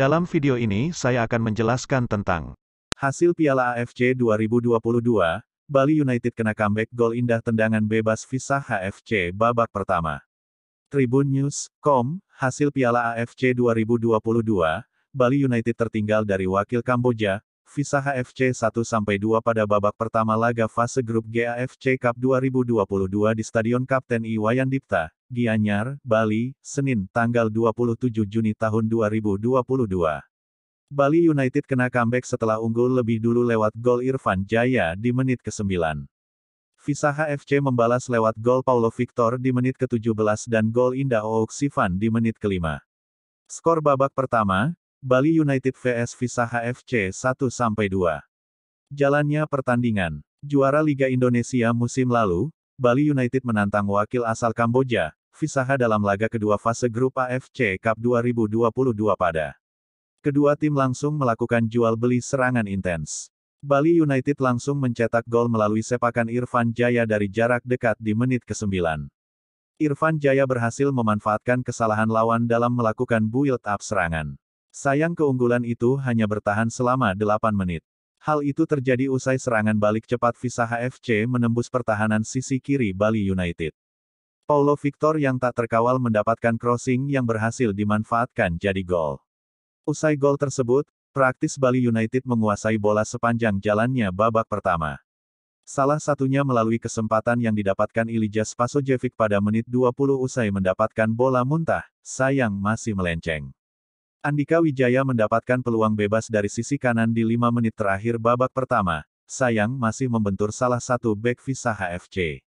Dalam video ini saya akan menjelaskan tentang hasil Piala AFC 2022, Bali United kena comeback gol indah tendangan bebas Visa HFC babak pertama. Tribun News.com, hasil Piala AFC 2022, Bali United tertinggal dari wakil Kamboja, Visa HFC 1-2 pada babak pertama laga fase grup GAFC Cup 2022 di Stadion Kapten Iwayan Dipta, Gianyar, Bali, Senin, tanggal 27 Juni tahun 2022. Bali United kena comeback setelah unggul lebih dulu lewat gol Irfan Jaya di menit ke-9. Visaha FC membalas lewat gol Paulo Victor di menit ke-17 dan gol Indah Sivan di menit ke-5. Skor babak pertama, Bali United vs Visaha FC 1-2. Jalannya pertandingan. Juara Liga Indonesia musim lalu, Bali United menantang wakil asal Kamboja, Visaha dalam laga kedua fase grup AFC Cup 2022 pada. Kedua tim langsung melakukan jual beli serangan intens. Bali United langsung mencetak gol melalui sepakan Irfan Jaya dari jarak dekat di menit ke-9. Irfan Jaya berhasil memanfaatkan kesalahan lawan dalam melakukan build-up serangan. Sayang keunggulan itu hanya bertahan selama 8 menit. Hal itu terjadi usai serangan balik cepat Visaha FC menembus pertahanan sisi kiri Bali United. Paulo Victor yang tak terkawal mendapatkan crossing yang berhasil dimanfaatkan jadi gol. Usai gol tersebut, praktis Bali United menguasai bola sepanjang jalannya babak pertama. Salah satunya melalui kesempatan yang didapatkan Ilija Spasojevic pada menit 20 usai mendapatkan bola muntah, sayang masih melenceng. Andika Wijaya mendapatkan peluang bebas dari sisi kanan di 5 menit terakhir babak pertama, sayang masih membentur salah satu back Visa HFC.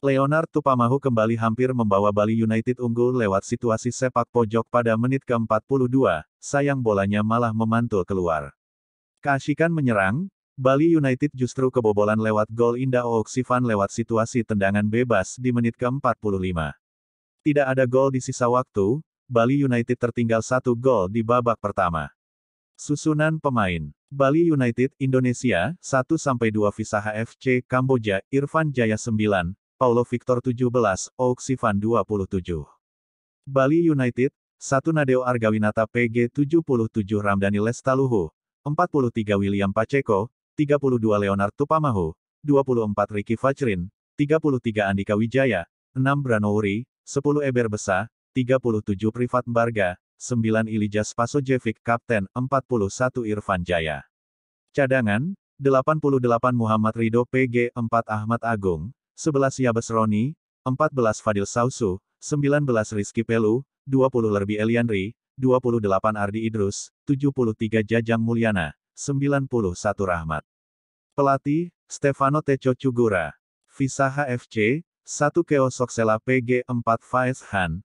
Leonard Tupamahu kembali hampir membawa Bali United unggul lewat situasi sepak pojok pada menit ke-42, sayang bolanya malah memantul keluar. Kasihkan menyerang, Bali United justru kebobolan lewat gol Indah Oksivan lewat situasi tendangan bebas di menit ke-45. Tidak ada gol di sisa waktu, Bali United tertinggal satu gol di babak pertama. Susunan pemain Bali United Indonesia 1-2 Visaha FC Kamboja Irfan Jaya 9, Paulo Victor 17, Oksivan 27. Bali United 1 Nadeo Argawinata PG 77 Ramdani Lestaluhu, 43 William Pacheco, 32 Leonard Tupamahu, 24 Ricky Fajrin, 33 Andika Wijaya, 6 Branouri, 10 Eber Besa, 37 Privat Mbarga, 9 Ilijas Pasojevic Kapten, 41 Irfan Jaya. Cadangan, 88 Muhammad Rido PG 4 Ahmad Agung, 11 Yabes Roni, 14 Fadil Sausu, 19 Rizky Pelu, 20 Lerbi Elianri, 28 Ardi Idrus, 73 Jajang Mulyana, 91 Rahmat. Pelatih, Stefano Teco Cugura. Visaha FC, 1 Keo Soksela PG 4 Faiz Han,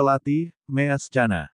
Pelatih, Meas Chana